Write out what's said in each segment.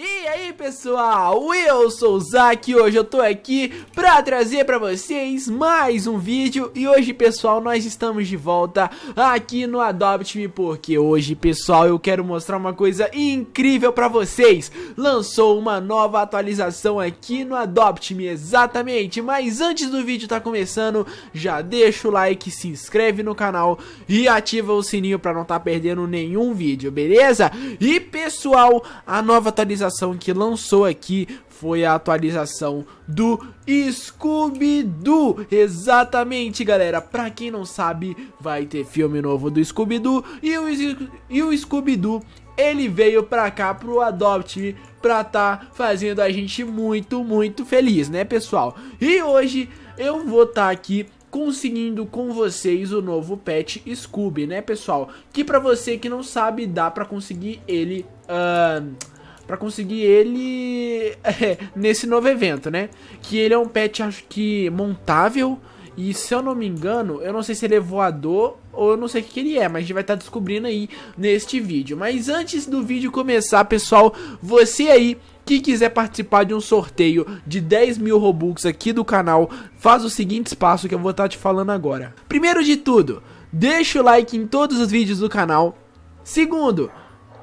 E aí pessoal, eu sou o Zack e hoje eu tô aqui pra trazer pra vocês mais um vídeo E hoje pessoal, nós estamos de volta aqui no Adopt Me Porque hoje pessoal, eu quero mostrar uma coisa incrível pra vocês Lançou uma nova atualização aqui no Adopt Me, exatamente Mas antes do vídeo tá começando, já deixa o like, se inscreve no canal E ativa o sininho pra não tá perdendo nenhum vídeo, beleza? E pessoal, a nova atualização atualização que lançou aqui foi a atualização do Scooby-Doo. Exatamente, galera. Pra quem não sabe, vai ter filme novo do Scooby-Doo. E o, e o Scooby-Doo, ele veio pra cá pro Adopt Me pra tá fazendo a gente muito, muito feliz, né, pessoal? E hoje eu vou tá aqui conseguindo com vocês o novo pet Scooby, né, pessoal? Que pra você que não sabe, dá pra conseguir ele... Uh para conseguir ele é, nesse novo evento, né? Que ele é um pet, acho que montável. E se eu não me engano, eu não sei se ele é voador ou eu não sei o que, que ele é, mas a gente vai estar tá descobrindo aí neste vídeo. Mas antes do vídeo começar, pessoal, você aí que quiser participar de um sorteio de 10 mil Robux aqui do canal, faz o seguinte espaço que eu vou estar tá te falando agora. Primeiro de tudo, deixa o like em todos os vídeos do canal. Segundo,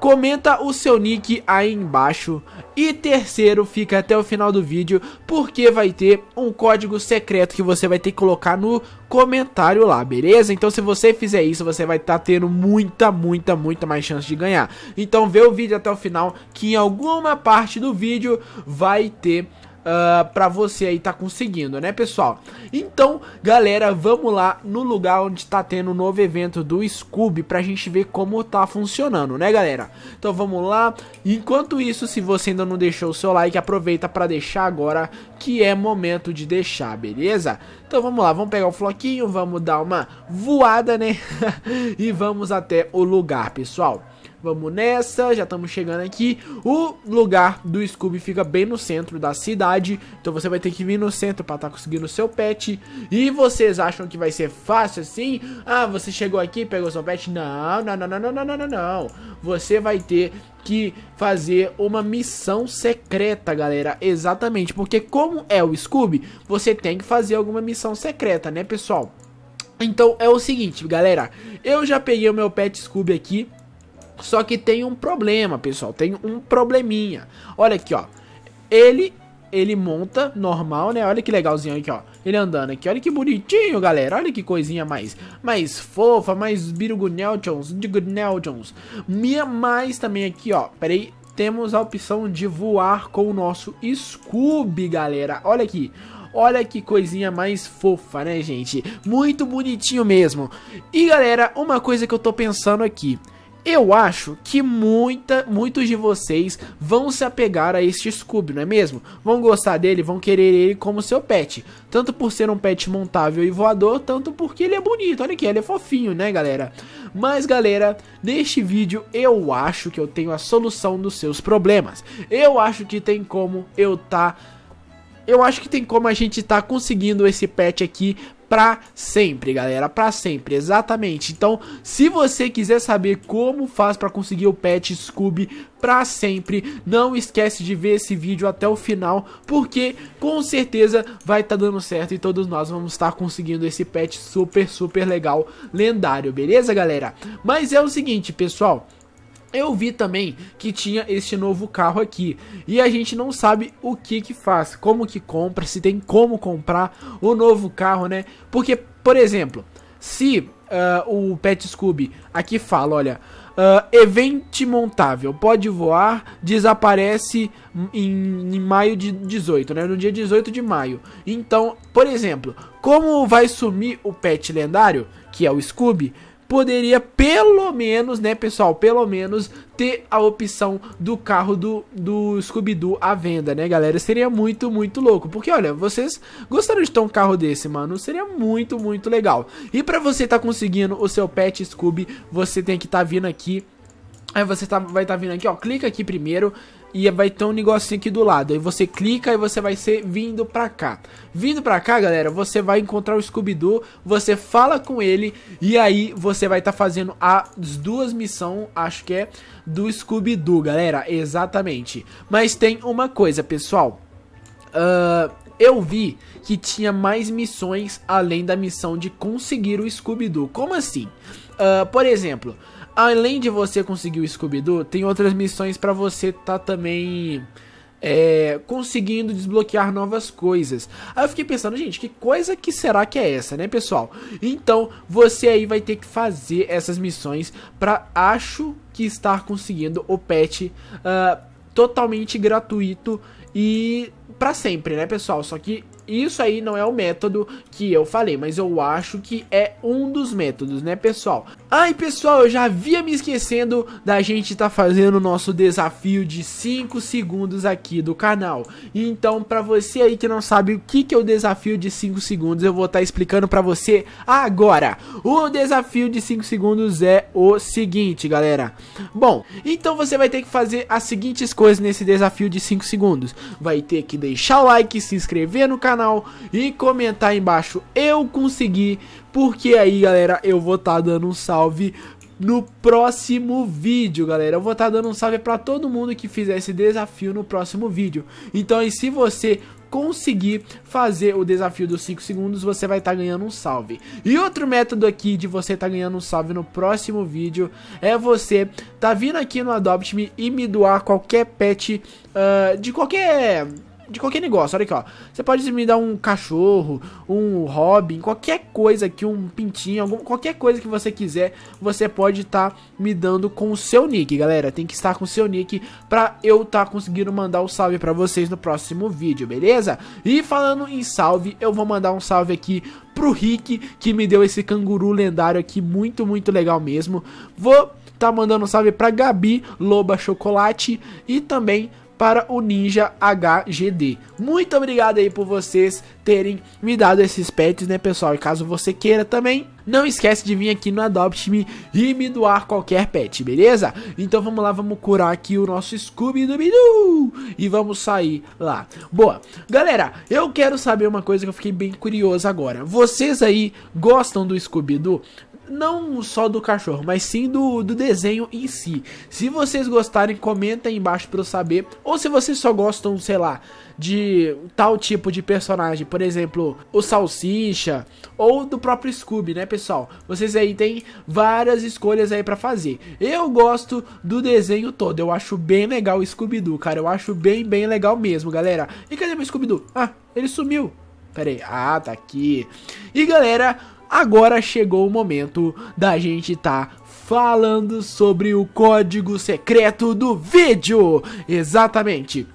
comenta o seu nick aí embaixo. E terceiro, fica até o final do vídeo, porque vai ter um código secreto que você vai ter que colocar no comentário lá, beleza? Então se você fizer isso, você vai estar tá tendo muita, muita, muita mais chance de ganhar. Então vê o vídeo até o final, que em alguma parte do vídeo vai ter uh, ah, para você aí tá conseguindo, né, pessoal? Então, galera, vamos lá no lugar onde tá tendo o um novo evento do Scooby pra gente ver como tá funcionando, né, galera? Então, vamos lá. Enquanto isso, se você ainda não deixou o seu like, aproveita para deixar agora que é momento de deixar, beleza? Então, vamos lá, vamos pegar o floquinho, vamos dar uma voada, né? e vamos até o lugar, pessoal. Vamos nessa, já estamos chegando aqui. O lugar do Scooby fica bem no centro da cidade, então você vai ter que vir no centro para estar tá conseguindo o seu pet. E vocês acham que vai ser fácil assim? Ah, você chegou aqui, pegou seu pet? Não, não, não, não, não, não, não, não. não. Você vai ter que fazer uma missão secreta, galera. Exatamente, porque como é o Scooby, você tem que fazer alguma missão secreta, né, pessoal? Então é o seguinte, galera, eu já peguei o meu pet Scooby aqui só que tem um problema, pessoal. Tem um probleminha. Olha aqui, ó. Ele ele monta normal, né? Olha que legalzinho aqui, ó. Ele andando aqui. Olha que bonitinho, galera. Olha que coisinha mais, mais fofa, mais birugunelchons, Digunelchons. Minha mais também aqui, ó. Peraí. Temos a opção de voar com o nosso Scooby, galera. Olha aqui. Olha que coisinha mais fofa, né, gente? Muito bonitinho mesmo. E, galera, uma coisa que eu tô pensando aqui. Eu acho que muita, muitos de vocês vão se apegar a este Scooby, não é mesmo? Vão gostar dele, vão querer ele como seu pet. Tanto por ser um pet montável e voador, tanto porque ele é bonito. Olha aqui, ele é fofinho, né, galera? Mas, galera, neste vídeo eu acho que eu tenho a solução dos seus problemas. Eu acho que tem como eu tá eu acho que tem como a gente tá conseguindo esse pet aqui pra sempre, galera, pra sempre, exatamente. Então, se você quiser saber como faz para conseguir o pet Scooby pra sempre, não esquece de ver esse vídeo até o final, porque com certeza vai estar tá dando certo e todos nós vamos estar tá conseguindo esse pet super, super legal, lendário, beleza, galera? Mas é o seguinte, pessoal, eu vi também que tinha este novo carro aqui e a gente não sabe o que que faz, como que compra, se tem como comprar o novo carro, né? Porque, por exemplo, se uh, o Pet Scooby aqui fala, olha, uh, evento montável, pode voar, desaparece em, em, maio de 18, né? No dia 18 de maio. Então, por exemplo, como vai sumir o pet lendário, que é o Scooby, poderia pelo menos, né, pessoal, pelo menos ter a opção do carro do, do Scooby-Doo à venda, né, galera? Seria muito, muito louco. Porque, olha, vocês gostaram de ter um carro desse, mano? Seria muito, muito legal. E pra você tá conseguindo o seu pet Scooby, você tem que tá vindo aqui Aí você tá, vai estar tá vindo aqui, ó, clica aqui primeiro e vai ter um negocinho aqui do lado. Aí você clica e você vai ser vindo pra cá. Vindo pra cá, galera, você vai encontrar o Scooby-Doo, você fala com ele e aí você vai estar tá fazendo as duas missões, acho que é, do Scooby-Doo, galera, exatamente. Mas tem uma coisa, pessoal, uh, eu vi que tinha mais missões além da missão de conseguir o Scooby-Doo. Como assim? Uh, por exemplo além de você conseguir o Scooby-Doo, tem outras missões para você tá também é, conseguindo desbloquear novas coisas. Aí eu fiquei pensando, gente, que coisa que será que é essa, né, pessoal? Então, você aí vai ter que fazer essas missões para acho que estar conseguindo o pet uh, ah, totalmente gratuito e para sempre, né, pessoal? Só que isso aí não é o método que eu falei, mas eu acho que é um dos métodos, né, pessoal? Ai, pessoal, eu já havia me esquecendo da gente estar tá fazendo o nosso desafio de 5 segundos aqui do canal. Então, para você aí que não sabe o que, que é o desafio de 5 segundos, eu vou estar tá explicando para você agora. O desafio de 5 segundos é o seguinte, galera. Bom, então você vai ter que fazer as seguintes coisas nesse desafio de 5 segundos. Vai ter que deixar o like, se inscrever no canal, canal e comentar aí embaixo eu consegui, porque aí, galera, eu vou estar tá dando um salve no próximo vídeo, galera. Eu vou estar tá dando um salve para todo mundo que fizer esse desafio no próximo vídeo. Então, e se você conseguir fazer o desafio dos 5 segundos, você vai estar tá ganhando um salve. E outro método aqui de você estar tá ganhando um salve no próximo vídeo é você tá vindo aqui no Adopt Me e me doar qualquer pet uh, de qualquer de qualquer negócio. Olha aqui, ó. Você pode me dar um cachorro, um Robin, qualquer coisa aqui, um pintinho, algum, qualquer coisa que você quiser, você pode estar tá me dando com o seu nick, galera. Tem que estar com o seu nick pra eu estar tá conseguindo mandar o um salve pra vocês no próximo vídeo, beleza? E falando em salve, eu vou mandar um salve aqui pro Rick, que me deu esse canguru lendário aqui, muito, muito legal mesmo. Vou tá mandando um salve pra Gabi, Loba Chocolate e também para o Ninja HGD. Muito obrigado aí por vocês terem me dado esses pets, né, pessoal? E caso você queira também, não esquece de vir aqui no Adopt Me e me doar qualquer pet, beleza? Então vamos lá, vamos curar aqui o nosso scooby doo -Doo, e vamos sair lá. Boa. Galera, eu quero saber uma coisa que eu fiquei bem curioso agora. Vocês aí gostam do scooby doo não só do cachorro, mas sim do, do desenho em si. Se vocês gostarem, comenta aí embaixo para eu saber. Ou se vocês só gostam, sei lá, de tal tipo de personagem, por exemplo, o Salsicha ou do próprio Scooby, né, pessoal? Vocês aí têm várias escolhas aí para fazer. Eu gosto do desenho todo, eu acho bem legal o Scooby-Doo, cara. Eu acho bem, bem legal mesmo, galera. E cadê meu Scooby-Doo? Ah, ele sumiu. Pera aí, ah, tá aqui. E galera, agora chegou o momento da gente tá falando sobre o código secreto do vídeo. Exatamente.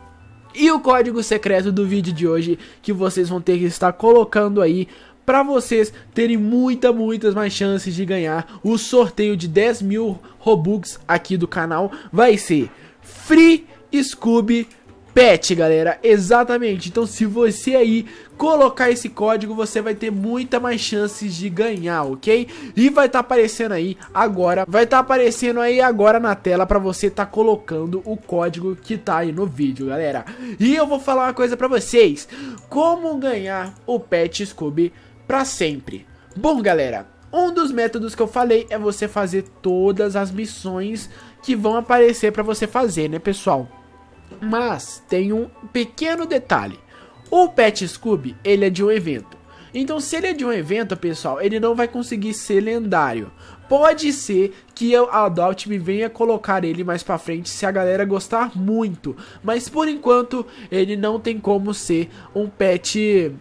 E o código secreto do vídeo de hoje que vocês vão ter que estar colocando aí para vocês terem muita, muitas mais chances de ganhar o sorteio de 10 mil Robux aqui do canal vai ser Free Scooby pet, galera. Exatamente. Então, se você aí colocar esse código, você vai ter muita mais chances de ganhar, ok? E vai estar tá aparecendo aí agora, vai estar tá aparecendo aí agora na tela para você estar tá colocando o código que tá aí no vídeo, galera. E eu vou falar uma coisa para vocês. Como ganhar o pet Scooby para sempre? Bom, galera, um dos métodos que eu falei é você fazer todas as missões que vão aparecer para você fazer, né, pessoal? Mas tem um pequeno detalhe. O Pet Scooby, ele é de um evento. Então, se ele é de um evento, pessoal, ele não vai conseguir ser lendário. Pode ser que a Adopt me venha colocar ele mais pra frente se a galera gostar muito. Mas por enquanto, ele não tem como ser um pet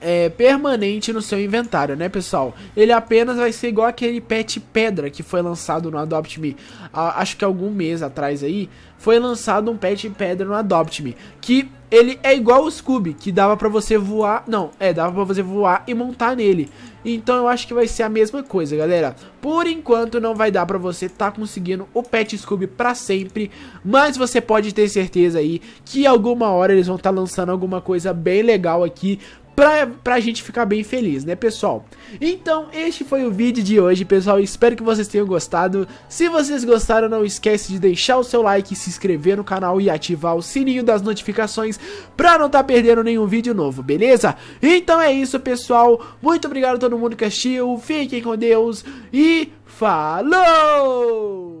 é, permanente no seu inventário, né, pessoal? Ele apenas vai ser igual aquele pet pedra que foi lançado no Adopt Me. A, acho que algum mês atrás aí foi lançado um pet pedra no Adopt Me, que ele é igual o Scooby, que dava para você voar, não, é, dava para você voar e montar nele. Então eu acho que vai ser a mesma coisa, galera. Por enquanto não vai dar para você tá conseguindo o Pet Scooby para sempre, mas você pode ter certeza aí que alguma hora eles vão estar tá lançando alguma coisa bem legal aqui pra, pra gente ficar bem feliz, né, pessoal? Então, este foi o vídeo de hoje, pessoal. Espero que vocês tenham gostado. Se vocês gostaram, não esquece de deixar o seu like, se inscrever no canal e ativar o sininho das notificações pra não tá perdendo nenhum vídeo novo, beleza? Então é isso, pessoal. Muito obrigado a todo mundo que assistiu. Fiquem com Deus e falou!